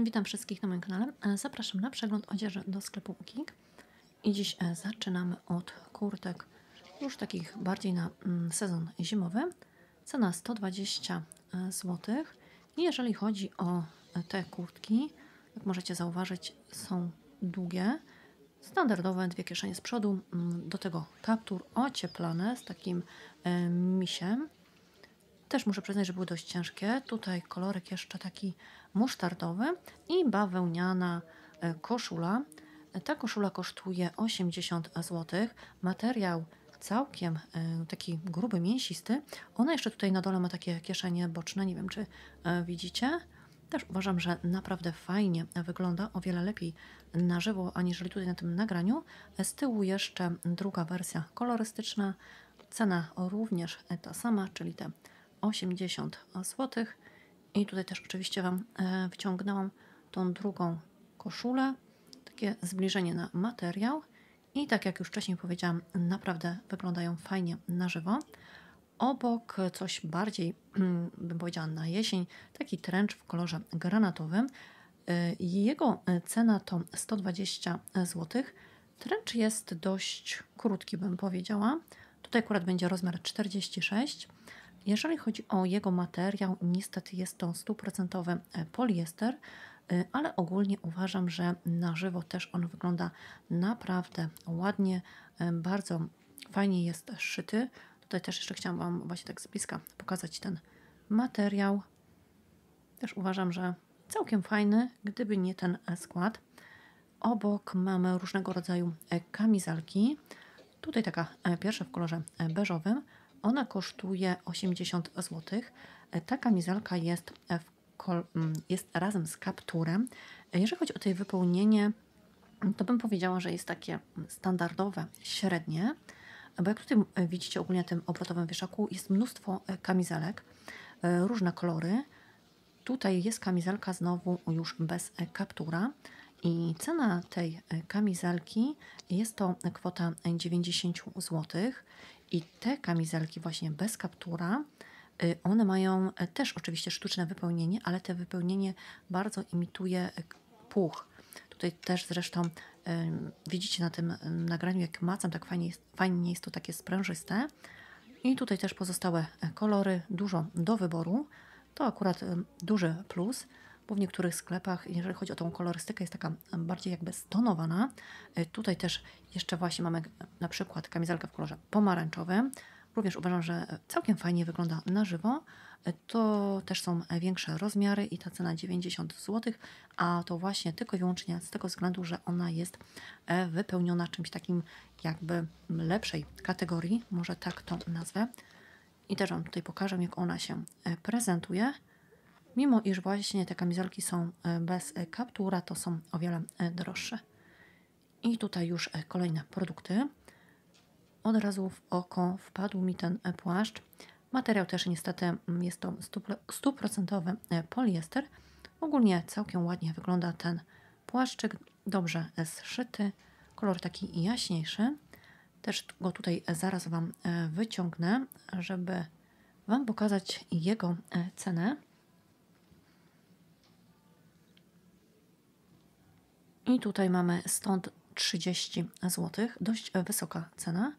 Witam wszystkich na moim kanale. E, zapraszam na przegląd odzieży do sklepu Ukik. I dziś e, zaczynamy od kurtek już takich bardziej na mm, sezon zimowy. Cena 120 e, zł. I jeżeli chodzi o te kurtki, jak możecie zauważyć, są długie. Standardowe, dwie kieszenie z przodu, mm, do tego kaptur ocieplane z takim misiem. Też muszę przyznać, że były dość ciężkie. Tutaj kolorek jeszcze taki musztardowy i bawełniana e, koszula. E, ta koszula kosztuje 80 zł. Materiał całkiem e, taki gruby, mięsisty. Ona jeszcze tutaj na dole ma takie kieszenie boczne, nie wiem czy widzicie. Też uważam, że naprawdę fajnie wygląda, o wiele lepiej na żywo, aniżeli tutaj na tym nagraniu. Z tyłu jeszcze druga wersja kolorystyczna. Cena również ta sama, czyli te 80 zł. I tutaj też oczywiście Wam e, wyciągnęłam tą drugą koszulę, takie zbliżenie na materiał. I tak jak już wcześniej powiedziałam, naprawdę wyglądają fajnie na żywo. Obok coś bardziej, mm, bym powiedziała, na jesień, taki trench w kolorze granatowym. E, jego e, cena to 120 zł. Trench jest dość krótki, bym powiedziała. Tutaj akurat będzie rozmiar 46 zł. Jeżeli chodzi o jego materiał, niestety jest to stuprocentowy e, poliester, e, ale ogólnie uważam, że na żywo też on wygląda naprawdę ładnie, e, bardzo fajnie jest szyty. Tutaj też jeszcze chciałam Wam właśnie tak z bliska pokazać ten materiał. Też uważam, że całkiem fajny, gdyby nie ten skład. Obok mamy różnego rodzaju kamizelki. Tutaj taka pierwsza w kolorze beżowym, ona kosztuje 80 zł. E, ta kamizelka jest, e, mm, jest razem z kapturem. E, jeżeli chodzi o to jej wypełnienie, mm, to bym powiedziała, że jest takie mm, standardowe, średnie, bo jak tutaj widzicie ogólnie na tym obrotowym wieszaku jest mnóstwo kamizelek, różne kolory. Tutaj jest kamizelka znowu już bez kaptura i cena tej kamizelki jest to kwota 90 zł. I te kamizelki właśnie bez kaptura, y, one mają e, też oczywiście sztuczne wypełnienie, ale to wypełnienie bardzo imituje e, puch. Tutaj też zresztą widzicie na tym nagraniu, jak macam, tak fajnie jest, fajnie jest to takie sprężyste. I tutaj też pozostałe e, kolory, dużo do wyboru. To akurat duży plus w niektórych sklepach, jeżeli chodzi o tą kolorystykę, jest taka bardziej jakby stonowana. E, tutaj też jeszcze właśnie mamy na przykład kamizelkę w kolorze pomarańczowym. Również uważam, że całkiem fajnie wygląda na żywo. E, to też są większe rozmiary i ta cena 90 zł, a to właśnie tylko i wyłącznie z tego względu, że ona jest e, wypełniona czymś takim jakby lepszej kategorii, może tak to nazwę. I też Wam tutaj pokażę, jak ona się prezentuje mimo iż właśnie te kamizelki są e, bez e, kaptura, to są o wiele e, droższe. I tutaj już kolejne produkty. Od razu w oko wpadł mi ten płaszcz. Materiał też niestety mm, jest to stuprocentowy poliester. Ogólnie całkiem ładnie wygląda ten płaszczyk, dobrze zszyty, kolor taki jaśniejszy. Też go tutaj zaraz Wam wyciągnę, żeby Wam pokazać jego cenę. I tutaj mamy stąd 30 zł. Dość e, wysoka cena.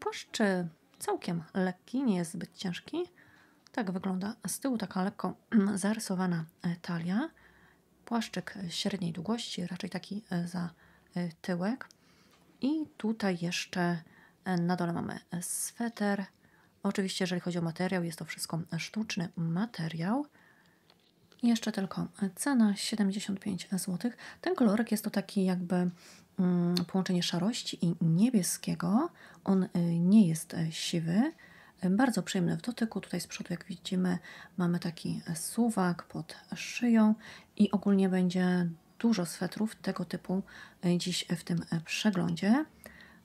Płaszcz e, całkiem lekki, nie jest zbyt ciężki. Tak wygląda z tyłu, taka lekko mm, zarysowana e, talia. Płaszczyk średniej długości, raczej taki za tyłek. I tutaj jeszcze na dole mamy sweter. Oczywiście, jeżeli chodzi o materiał, jest to wszystko sztuczny materiał jeszcze tylko e, cena 75 zł. Ten kolorek jest to taki jakby mm, połączenie szarości i niebieskiego. On e, nie jest e, siwy. Bardzo przyjemny w dotyku. Tutaj z przodu, jak widzimy, mamy taki suwak pod szyją i ogólnie będzie dużo swetrów tego typu dziś w tym przeglądzie.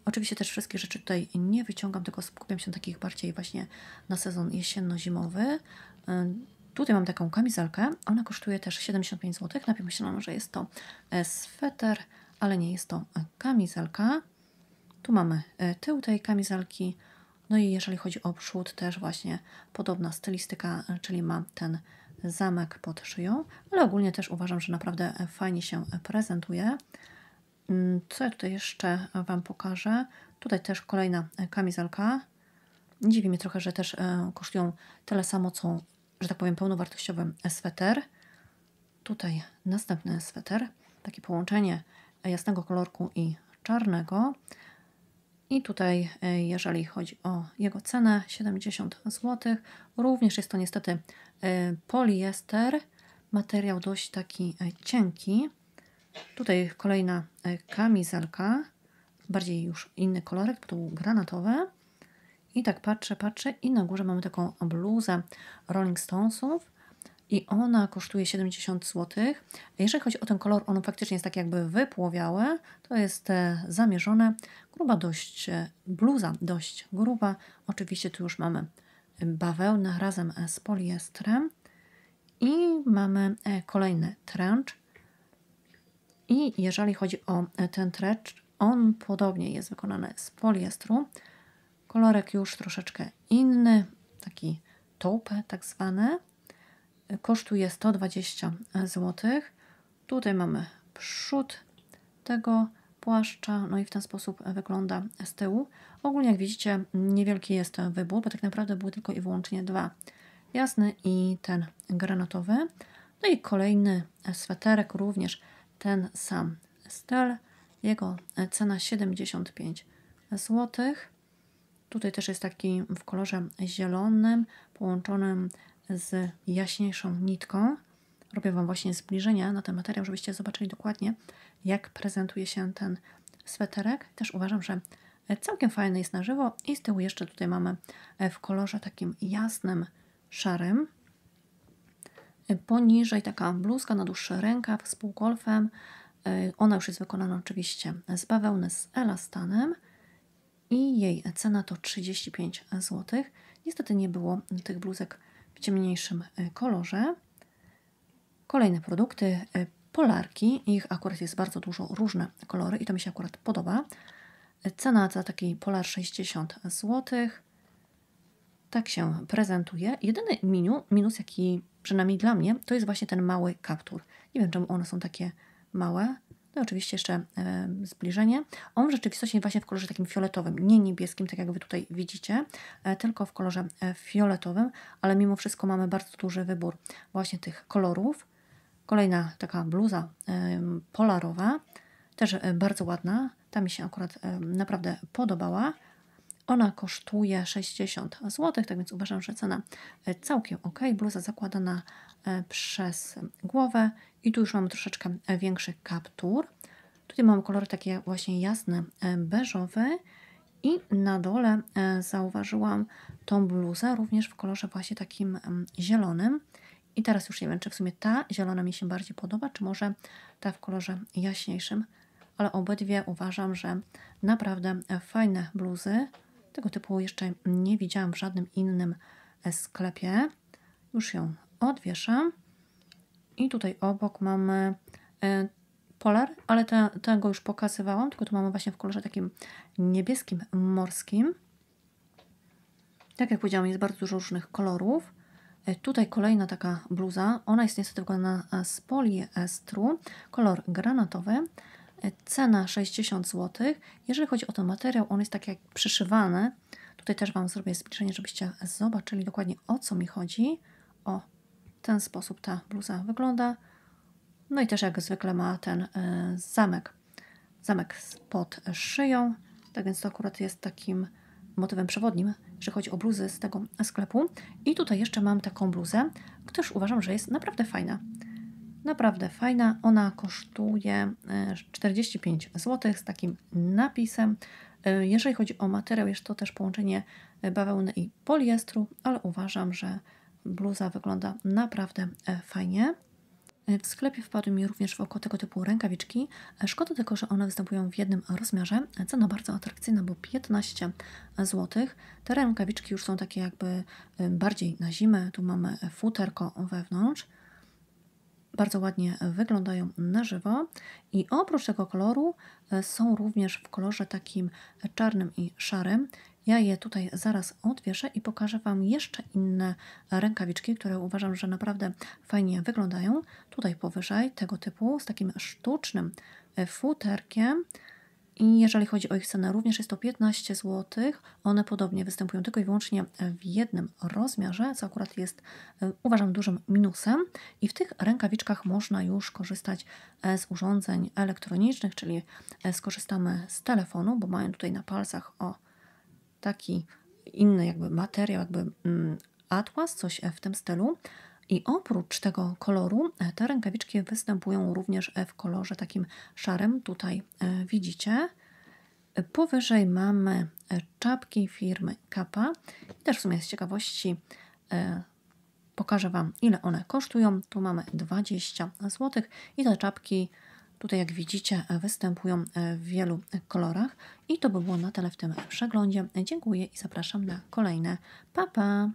Oczywiście też wszystkie rzeczy tutaj nie wyciągam, tylko skupiam się na takich bardziej właśnie na sezon jesienno-zimowy. Tutaj mam taką kamizelkę, ona kosztuje też 75 zł. Najpierw myślałam, że jest to e, sweter, ale nie jest to e, kamizelka. Tu mamy e, tył tej kamizelki. No i jeżeli chodzi o przód, też właśnie podobna stylistyka, czyli ma ten zamek pod szyją, ale ogólnie też uważam, że naprawdę fajnie się prezentuje. Mm, co ja tutaj jeszcze Wam pokażę? Tutaj też kolejna kamizelka. Dziwi mnie trochę, że też kosztują tyle samo co że tak powiem, pełnowartościowy sweter. Tutaj następny sweter, takie połączenie jasnego kolorku i czarnego. I tutaj, e, jeżeli chodzi o jego cenę, 70 zł. Również jest to niestety e, poliester, materiał dość taki e, cienki. Tutaj kolejna kamizelka, bardziej już inny kolorek, tu to był granatowy. I tak patrzę, patrzę i na górze mamy taką bluzę Rolling Stonesów i ona kosztuje 70 zł. Jeżeli chodzi o ten kolor, on faktycznie jest tak jakby wypłowiały, to jest e, zamierzone, gruba dość, e, bluza dość gruba. Oczywiście tu już mamy bawełnę razem e, z poliestrem i mamy kolejny trench. I jeżeli chodzi o ten trench, on podobnie jest wykonany z poliestru. Kolorek już troszeczkę inny, taki taupe tak zwany. Kosztuje 120 zł. Tutaj mamy przód tego płaszcza, no i w ten sposób wygląda z tyłu. Ogólnie jak widzicie niewielki jest wybór, bo tak naprawdę były tylko i wyłącznie dwa. Jasny i ten granatowy. No i kolejny sweterek, również ten sam styl. Jego cena 75 złotych. Tutaj też jest taki w kolorze zielonym, połączonym z jaśniejszą nitką. Robię Wam właśnie zbliżenia na ten materiał, żebyście zobaczyli dokładnie, jak prezentuje się ten sweterek. Też uważam, że całkiem fajny jest na żywo i z tyłu jeszcze tutaj mamy e, w kolorze takim jasnym, szarym. E, poniżej taka bluzka na dłuższy rękaw z półgolfem. E, ona już jest wykonana oczywiście z bawełny z elastanem i jej cena to 35 zł. Niestety nie było tych bluzek w ciemniejszym e, kolorze. Kolejne produkty, e, polarki, ich akurat jest bardzo dużo, różne kolory i to mi się akurat podoba. E, cena za taki polar 60 zł. Tak się prezentuje. Jedyny minu, minus, jaki przynajmniej dla mnie, to jest właśnie ten mały kaptur. Nie wiem, czemu one są takie małe. No i oczywiście jeszcze e, zbliżenie. On w rzeczywistości właśnie w kolorze takim fioletowym, nie niebieskim, tak jak Wy tutaj widzicie, e, tylko w kolorze e, fioletowym, ale mimo wszystko mamy bardzo duży wybór właśnie tych kolorów. Kolejna taka bluza polarowa, też bardzo ładna, ta mi się akurat naprawdę podobała. Ona kosztuje 60 zł, tak więc uważam, że cena e, całkiem ok. Bluza zakładana e, przez głowę i tu już mamy troszeczkę e, większy kaptur. Tutaj mamy kolory takie właśnie jasne, beżowe i na dole zauważyłam tą bluzę również w kolorze właśnie takim zielonym. I teraz już nie wiem, czy w sumie ta zielona mi się bardziej podoba, czy może ta w kolorze jaśniejszym, ale obydwie uważam, że naprawdę fajne bluzy. Tego typu jeszcze nie widziałam w żadnym innym e, sklepie. Już ją odwieszam. I tutaj obok mamy e, polar, ale te, tego już pokazywałam, tylko tu mamy właśnie w kolorze takim niebieskim, morskim. Tak jak powiedziałam, jest bardzo dużo różnych kolorów. E, tutaj kolejna taka bluza. Ona jest niestety wykonana z poliestru, kolor granatowy. Cena 60 zł. Jeżeli chodzi o ten materiał, on jest tak jak przyszywany. Tutaj też Wam zrobię zbliżenie, żebyście zobaczyli dokładnie o co mi chodzi. O, ten sposób ta bluza wygląda. No i też jak zwykle ma ten e, zamek. Zamek pod szyją. Tak więc to akurat jest takim motywem przewodnim, jeżeli chodzi o bluzy z tego sklepu. I tutaj jeszcze mam taką bluzę, któż uważam, że jest naprawdę fajna. Naprawdę fajna. Ona kosztuje 45 e, zł z takim napisem. E, jeżeli chodzi o materiał, jest to też połączenie e, bawełny i poliestru, ale uważam, że bluza wygląda naprawdę fajnie. W sklepie wpadły mi również w oko tego typu rękawiczki. Szkoda tylko, że one występują w jednym rozmiarze. Cena bardzo atrakcyjna, bo 15 zł. Te rękawiczki już są takie jakby bardziej na zimę. Tu mamy futerko wewnątrz bardzo ładnie wyglądają na żywo i oprócz tego koloru e, są również w kolorze takim czarnym i szarym. Ja je tutaj zaraz odwieszę i pokażę Wam jeszcze inne rękawiczki, które uważam, że naprawdę fajnie wyglądają. Tutaj powyżej tego typu z takim sztucznym e, futerkiem i jeżeli chodzi o ich cenę, również jest to 15 zł. One podobnie występują tylko i wyłącznie w jednym rozmiarze, co akurat jest e, uważam dużym minusem. I w tych rękawiczkach można już korzystać e, z urządzeń elektronicznych, czyli e, skorzystamy z telefonu, bo mają tutaj na palcach o taki inny jakby materiał, jakby mm, atłas, coś w tym stylu. I oprócz tego koloru e, te rękawiczki występują również w kolorze takim szarym. Tutaj e, widzicie. Powyżej mamy e, czapki firmy Kappa. I też w sumie z ciekawości pokażę Wam, ile one kosztują. Tu mamy 20 zł i te czapki tutaj, jak widzicie, występują w wielu kolorach. I to by było na tyle w tym przeglądzie. Dziękuję i zapraszam na kolejne. Pa, pa!